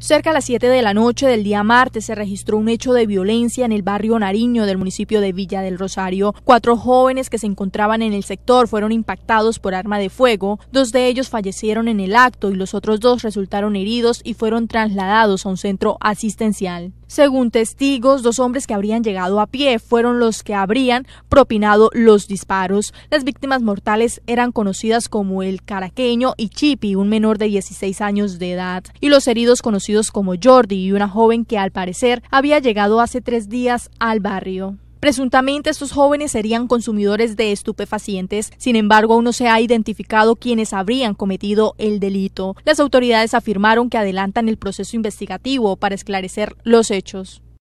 Cerca a las 7 de la noche del día martes se registró un hecho de violencia en el barrio Nariño del municipio de Villa del Rosario. Cuatro jóvenes que se encontraban en el sector fueron impactados por arma de fuego. Dos de ellos fallecieron en el acto y los otros dos resultaron heridos y fueron trasladados a un centro asistencial. Según testigos, dos hombres que habrían llegado a pie fueron los que habrían propinado los disparos. Las víctimas mortales eran conocidas como el caraqueño y Chipi, un menor de 16 años de edad, y los heridos conocidos como Jordi y una joven que al parecer había llegado hace tres días al barrio. Presuntamente estos jóvenes serían consumidores de estupefacientes, sin embargo aún no se ha identificado quienes habrían cometido el delito. Las autoridades afirmaron que adelantan el proceso investigativo para esclarecer los hechos.